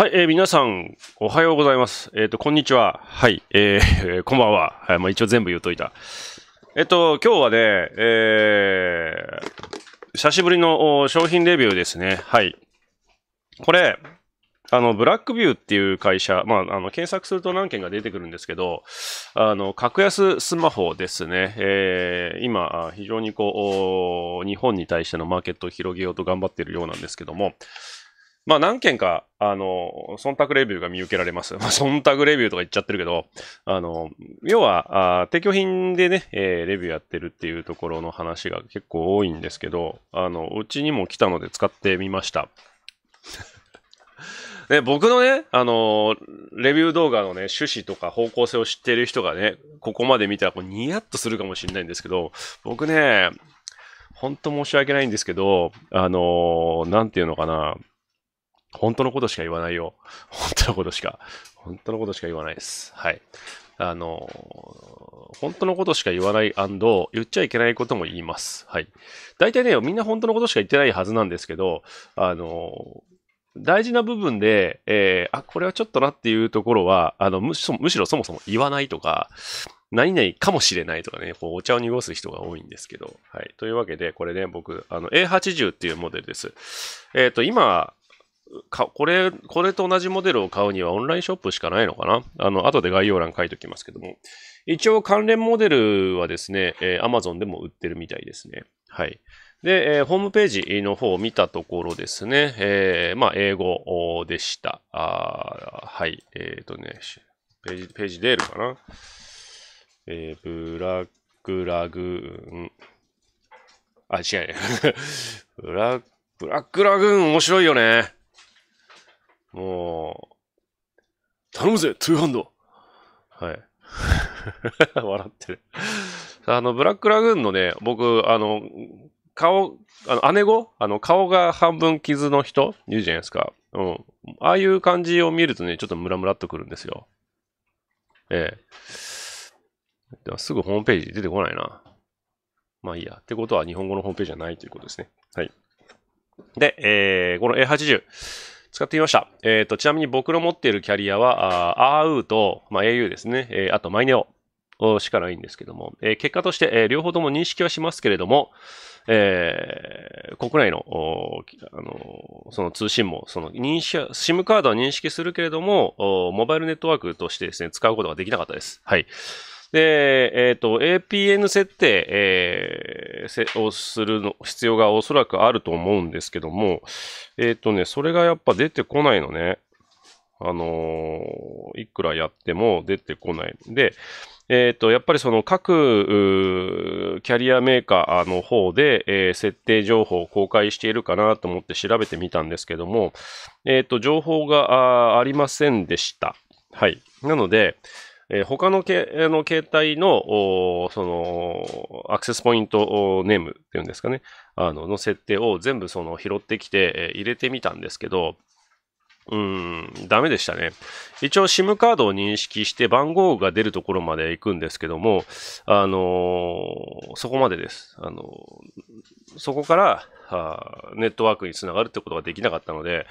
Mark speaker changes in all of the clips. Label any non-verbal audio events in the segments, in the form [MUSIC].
Speaker 1: はい、えー、皆さん、おはようございます。えっ、ー、と、こんにちは。はい、えー、[LAUGHS] こんばんは。はい、まあ、一応全部言っといた。えっ、ー、と、今日はね、えー、久しぶりの商品レビューですね。はい。これ、あの、ブラックビューっていう会社、まあ、あの、検索すると何件が出てくるんですけど、あの、格安スマホですね。えー、今、非常にこう、日本に対してのマーケットを広げようと頑張ってるようなんですけども、まあ何件か、あの、忖度レビューが見受けられます。ま [LAUGHS] あ忖度レビューとか言っちゃってるけど、あの、要は、あ提供品でね、えー、レビューやってるっていうところの話が結構多いんですけど、あの、うちにも来たので使ってみました。[LAUGHS] ね、僕のね、あのレビュー動画のね、趣旨とか方向性を知ってる人がね、ここまで見たらこうニヤッとするかもしれないんですけど、僕ね、本当申し訳ないんですけど、あのー、なんていうのかな、本当のことしか言わないよ。本当のことしか。本当のことしか言わないです。はい。あの、本当のことしか言わない言っちゃいけないことも言います。はい。大体ね、みんな本当のことしか言ってないはずなんですけど、あの、大事な部分で、えー、あ、これはちょっとなっていうところは、あのむしろそもそも言わないとか、何々かもしれないとかね、こうお茶を濁す人が多いんですけど。はい。というわけで、これね、僕、あの、A80 っていうモデルです。えっ、ー、と、今、かこれ、これと同じモデルを買うにはオンラインショップしかないのかなあの、後で概要欄書いておきますけども。一応関連モデルはですね、えー、Amazon でも売ってるみたいですね。はい。で、えー、ホームページの方を見たところですね、えー、まあ、英語でした。あはい。えっ、ー、とね、ページ、ページ出るかなえー、ブラックラグーン。あ、違うね。[LAUGHS] ブラック、ブラックラグーン面白いよね。もう、頼むぜ、トゥーハンドはい。[LAUGHS] 笑ってるあの、ブラックラグーンのね、僕、あの、顔、あの、姉子あの、顔が半分傷の人いるじゃないですか。うん。ああいう感じを見るとね、ちょっとムラムラっとくるんですよ。ええ。でもすぐホームページ出てこないな。まあいいや。ってことは日本語のホームページじゃないということですね。はい。で、えー、この A80。使ってみました。えっ、ー、と、ちなみに僕の持っているキャリアは、ああ u と、まあ、au ですね、えー、あとマイネオしかないんですけども、えー、結果として、え両方とも認識はしますけれども、え国内の、あのその通信も、その認識、SIM カードは認識するけれども、モバイルネットワークとしてですね、使うことができなかったです。はい。で、えっ、ー、と、APN 設定、えー、をするの必要がおそらくあると思うんですけども、えっ、ー、とね、それがやっぱ出てこないのね。あのー、いくらやっても出てこない。で、えっ、ー、と、やっぱりその各キャリアメーカーの方で、えー、設定情報を公開しているかなと思って調べてみたんですけども、えっ、と、情報がありませんでした。はい。なので、えー、他のけあの携帯の、その、アクセスポイントネームっていうんですかね、あの、の設定を全部その拾ってきて、えー、入れてみたんですけど、うん、ダメでしたね。一応 SIM カードを認識して番号が出るところまで行くんですけども、あのー、そこまでです。あのー、そこから、はあ、ネットワークにつながるってことができなかったので、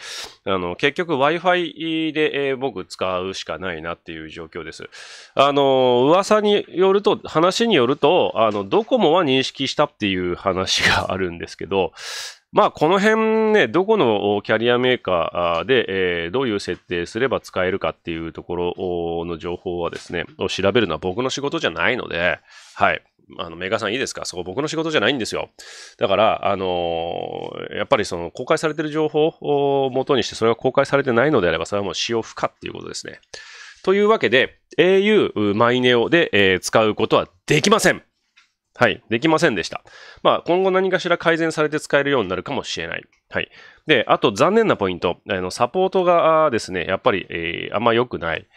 Speaker 1: あの、結局 Wi-Fi で、えー、僕使うしかないなっていう状況です。あの、噂によると、話によると、あの、ドコモは認識したっていう話があるんですけど、まあ、この辺ね、どこのキャリアメーカーで、えー、どういう設定すれば使えるかっていうところの情報はですね、を調べるのは僕の仕事じゃないので、はい。あの、メーカーさんいいですかそこ僕の仕事じゃないんですよ。だから、あのー、やっぱりその公開されてる情報を元にして、それが公開されてないのであれば、それはもう使用不可っていうことですね。というわけで、au マイネオで、えー、使うことはできません。はい。できませんでした。まあ、今後何かしら改善されて使えるようになるかもしれない。はい。で、あと残念なポイント。あの、サポートがですね、やっぱり、えー、あんま良くない。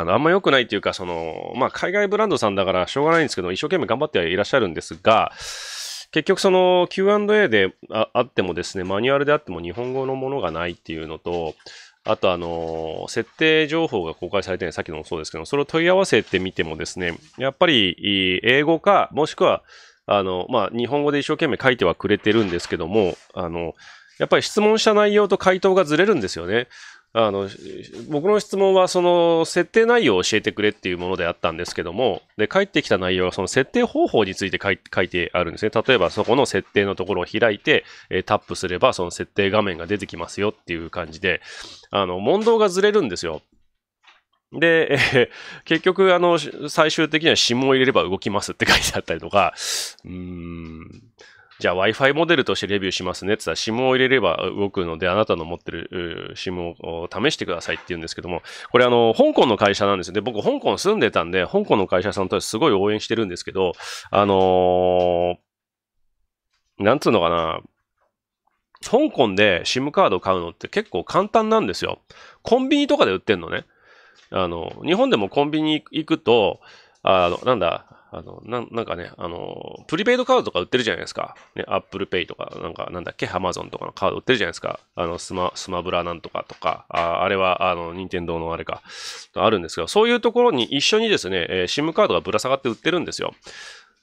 Speaker 1: あの、あんま良くないっていうか、その、まあ、海外ブランドさんだからしょうがないんですけど、一生懸命頑張ってはいらっしゃるんですが、結局その Q&A でああってもですね、マニュアルであっても日本語のものがないっていうのと、あとあの、設定情報が公開されてない、さっきのもそうですけど、それを問い合わせてみてもですね、やっぱり英語か、もしくは、あの、まあ、日本語で一生懸命書いてはくれてるんですけども、あの、やっぱり質問した内容と回答がずれるんですよね。あの、僕の質問は、その、設定内容を教えてくれっていうものであったんですけども、で、返ってきた内容は、その設定方法について書い書いてあるんですね。例えば、そこの設定のところを開いて、えタップすれば、その設定画面が出てきますよっていう感じで、あの、問答がずれるんですよ。で、えー、結局、あの、最終的には指紋を入れれば動きますって書いてあったりとか、うーん、じゃあ Wi-Fi モデルとしてレビューしますねって言ったら SIM を入れれば動くので、あなたの持ってる SIM を試してくださいって言うんですけども、これあの、香港の会社なんですよで、僕、香港住んでたんで、香港の会社さんとすごい応援してるんですけど、あのー、なんつうのかな、香港で SIM カード買うのって結構簡単なんですよ。コンビニとかで売ってんのね。あの、日本でもコンビニ行くと、あの、なんだ、あの、ななんかね、あの、プリペイドカードとか売ってるじゃないですか。ね、Apple Pay とか、なんか、なんだっけ、Amazon とかのカード売ってるじゃないですか。あの、スマ、スマブラなんとかとか、ああれは、あの、任天堂のあれか、あるんですけど、そういうところに一緒にですね、えー、s カードがぶら下がって売ってるんですよ。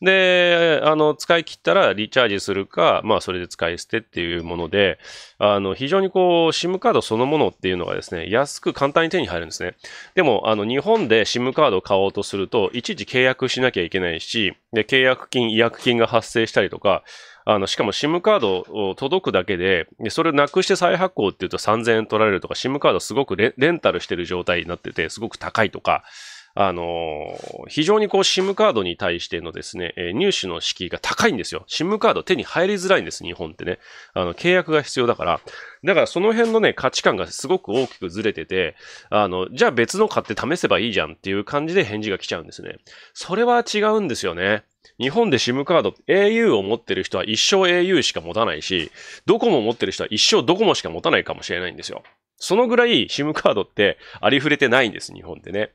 Speaker 1: で、あの、使い切ったらリチャージするか、まあ、それで使い捨てっていうもので、あの、非常にこう、SIM カードそのものっていうのがですね、安く簡単に手に入るんですね。でも、あの、日本で SIM カードを買おうとすると、いちいち契約しなきゃいけないし、で、契約金、違約金が発生したりとか、あの、しかも SIM カードを届くだけで、それをなくして再発行っていうと3000円取られるとか、SIM カードすごくレンタルしてる状態になってて、すごく高いとか、あのー、非常にこう SIM カードに対してのですね、えー、入手の敷居が高いんですよ。SIM カード手に入りづらいんです、日本ってね。あの、契約が必要だから。だからその辺のね、価値観がすごく大きくずれてて、あの、じゃあ別の買って試せばいいじゃんっていう感じで返事が来ちゃうんですね。それは違うんですよね。日本で SIM カード、au を持ってる人は一生 au しか持たないし、ドコモ持ってる人は一生ドコモしか持たないかもしれないんですよ。そのぐらい SIM カードってありふれてないんです、日本でね。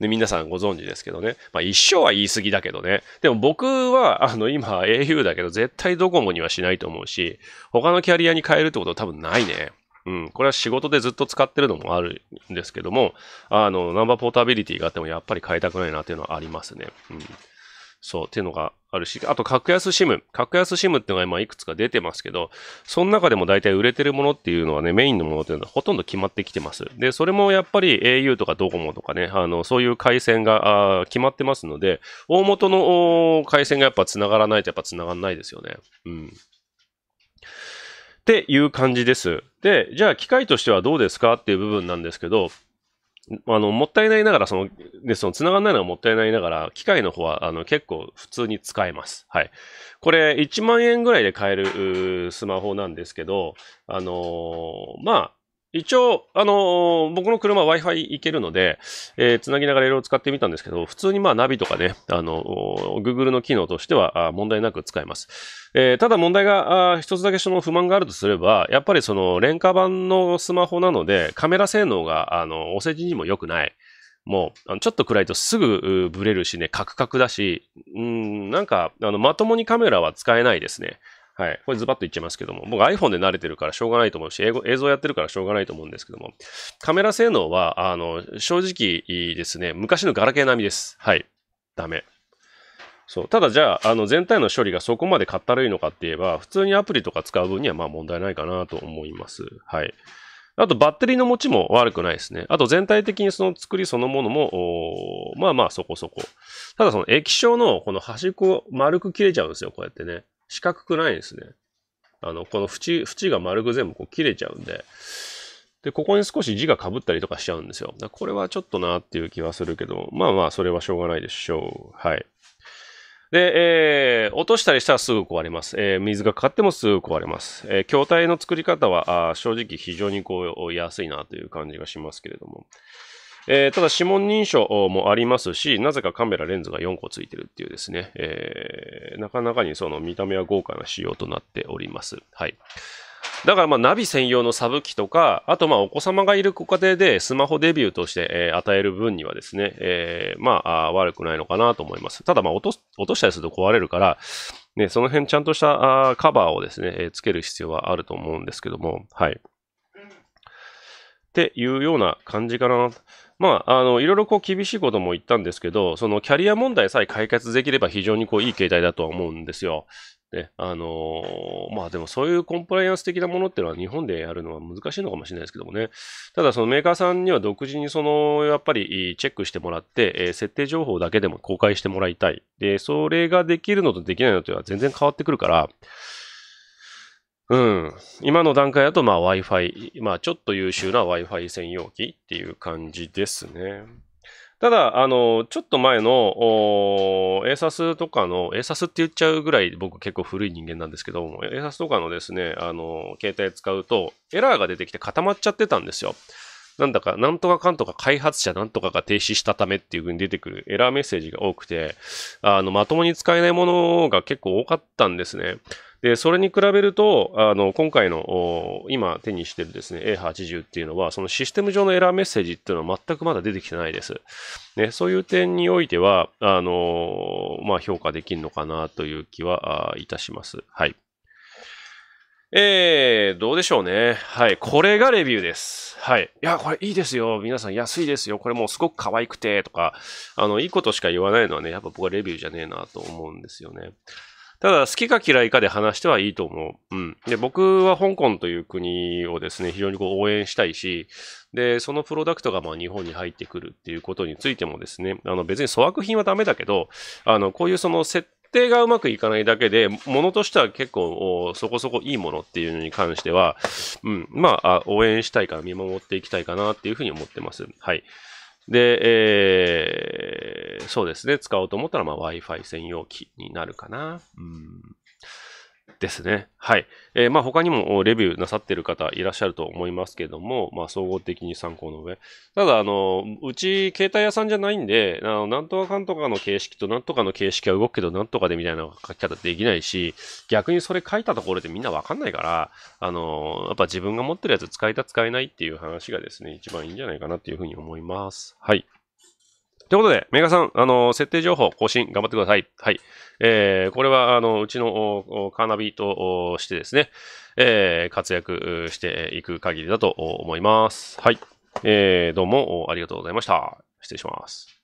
Speaker 1: で皆さんご存知ですけどね。まあ一生は言い過ぎだけどね。でも僕は、あの今 au だけど絶対ドコモにはしないと思うし、他のキャリアに変えるってことは多分ないね。うん。これは仕事でずっと使ってるのもあるんですけども、あの、ナンバーポータビリティがあってもやっぱり変えたくないなっていうのはありますね。うん。そう、っていうのがあるし、あと格安 SIM。格安 SIM っていうのが今いくつか出てますけど、その中でも大体売れてるものっていうのはね、メインのものっていうのはほとんど決まってきてます。で、それもやっぱり au とかドコモとかね、あの、そういう回線が決まってますので、大元の回線がやっぱ繋がらないとやっぱ繋がらないですよね。うん。っていう感じです。で、じゃあ機械としてはどうですかっていう部分なんですけど、あの、もったいないながら、その、で、その、繋がんないのがもったいないながら、機械の方は、あの、結構普通に使えます。はい。これ、1万円ぐらいで買えるスマホなんですけど、あのー、まあ、一応、あのー、僕の車 Wi-Fi 行けるので、えー、つなぎながらいろいろ使ってみたんですけど、普通にまあナビとかね、あのー、Google の機能としては問題なく使えます。えー、ただ問題が一つだけその不満があるとすれば、やっぱりその廉価版のスマホなので、カメラ性能が、あの、お世辞にも良くない。もう、ちょっと暗いとすぐブレるしね、カクカクだし、うん、なんか、あの、まともにカメラは使えないですね。はい。これズバッと言っちゃいますけども、僕 iPhone で慣れてるからしょうがないと思うし、英語、映像やってるからしょうがないと思うんですけども、カメラ性能は、あの、正直ですね、昔のガラケー並みです。はい。ダメ。そう。ただじゃあ、あの、全体の処理がそこまでかったるいのかって言えば、普通にアプリとか使う分にはまあ問題ないかなと思います。はい。あとバッテリーの持ちも悪くないですね。あと全体的にその作りそのものも、まあまあそこそこ。ただその液晶のこの端っこ丸く切れちゃうんですよ、こうやってね。四角くないですね。あの、この縁、縁が丸く全部こう切れちゃうんで、で、ここに少し字がかぶったりとかしちゃうんですよ。これはちょっとなっていう気はするけど、まあまあ、それはしょうがないでしょう。はい。で、えー、落としたりしたらすぐ壊れます。えー、水がかかってもすぐ壊れます。えー、筐体の作り方は、あ正直非常にこう、安いなという感じがしますけれども。えー、ただ指紋認証もありますし、なぜかカメラレンズが4個ついてるっていうですね、えー、なかなかにその見た目は豪華な仕様となっております。はい。だからまあナビ専用のサブ機とか、あとまあお子様がいるご家庭でスマホデビューとして、え与える分にはですね、えー、まあ悪くないのかなと思います。ただまあ落と落としたりすると壊れるから、ね、その辺ちゃんとしたあカバーをですね、えつける必要はあると思うんですけども、はい。っていうような感じかな。まあ、あの、いろいろこう厳しいことも言ったんですけど、そのキャリア問題さえ解決できれば非常にこういい形態だとは思うんですよ。ね、あのー、まあでもそういうコンプライアンス的なものっていうのは日本でやるのは難しいのかもしれないですけどもね。ただそのメーカーさんには独自にその、やっぱりチェックしてもらって、えー、設定情報だけでも公開してもらいたい。で、それができるのとできないのとは全然変わってくるから、うん。今の段階だと、まあ Wi-Fi、まあちょっと優秀な Wi-Fi 専用機っていう感じですね。ただ、あの、ちょっと前の、エーサスとかの、エーサスって言っちゃうぐらい僕結構古い人間なんですけども、エーサスとかのですね、あの、携帯使うと、エラーが出てきて固まっちゃってたんですよ。なんだか、なんとかかんとか開発者なんとかが停止したためっていう風に出てくるエラーメッセージが多くて、あの、まともに使えないものが結構多かったんですね。で、それに比べると、あの、今回の、今手にしてるですね、A80 っていうのは、そのシステム上のエラーメッセージっていうのは全くまだ出てきてないです。ね、そういう点においては、あの、まあ、評価できるのかなという気はいたします。はい。えー、どうでしょうね。はい。これがレビューです。はい。いや、これいいですよ。皆さん安いですよ。これもうすごく可愛くて、とか、あの、いいことしか言わないのはね、やっぱ僕はレビューじゃねえなと思うんですよね。ただ、好きか嫌いかで話してはいいと思う。うん。で、僕は香港という国をですね、非常にこう応援したいし、で、そのプロダクトがまあ日本に入ってくるっていうことについてもですね、あの別に粗悪品はダメだけど、あの、こういうその設定がうまくいかないだけで、ものとしては結構そこそこいいものっていうのに関しては、うん、まあ、応援したいから見守っていきたいかなっていうふうに思ってます。はい。で、えーそうですね。使おうと思ったら、まあ、Wi-Fi 専用機になるかな。うん。ですね。はい。えー、まあ、他にもレビューなさってる方いらっしゃると思いますけども、まあ、総合的に参考の上。ただ、あの、うち、携帯屋さんじゃないんで、あの、なんとかかんとかの形式となんとかの形式は動くけど、なんとかでみたいな書き方できないし、逆にそれ書いたところでみんなわかんないから、あの、やっぱ自分が持ってるやつ使えた使えないっていう話がですね、一番いいんじゃないかなっていうふうに思います。はい。ということで、メーカーさん、あの、設定情報更新頑張ってください。はい。えー、これは、あの、うちのカーナビとしてですね、えー、活躍していく限りだと思います。はい。えー、どうもありがとうございました。失礼します。